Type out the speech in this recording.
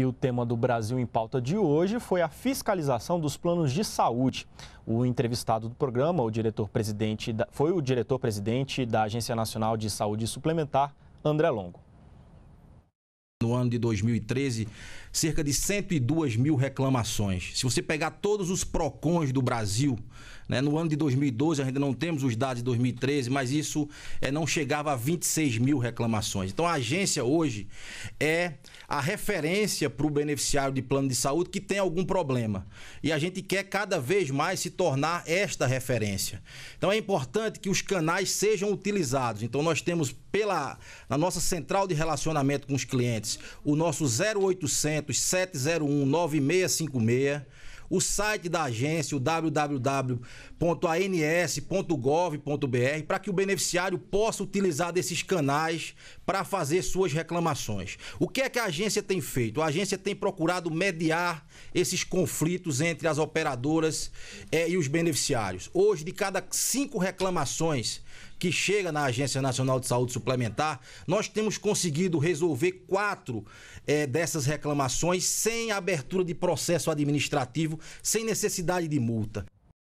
E o tema do Brasil em Pauta de hoje foi a fiscalização dos planos de saúde. O entrevistado do programa, o diretor-presidente, foi o diretor-presidente da Agência Nacional de Saúde Suplementar, André Longo do ano de 2013, cerca de 102 mil reclamações. Se você pegar todos os PROCONs do Brasil, né, no ano de 2012, ainda não temos os dados de 2013, mas isso é, não chegava a 26 mil reclamações. Então a agência hoje é a referência para o beneficiário de plano de saúde que tem algum problema. E a gente quer cada vez mais se tornar esta referência. Então é importante que os canais sejam utilizados. Então nós temos pela na nossa central de relacionamento com os clientes o nosso 0800 701 9656 o site da agência, o www.ans.gov.br, para que o beneficiário possa utilizar desses canais para fazer suas reclamações. O que é que a agência tem feito? A agência tem procurado mediar esses conflitos entre as operadoras eh, e os beneficiários. Hoje, de cada cinco reclamações que chega na Agência Nacional de Saúde Suplementar, nós temos conseguido resolver quatro é, dessas reclamações sem abertura de processo administrativo, sem necessidade de multa.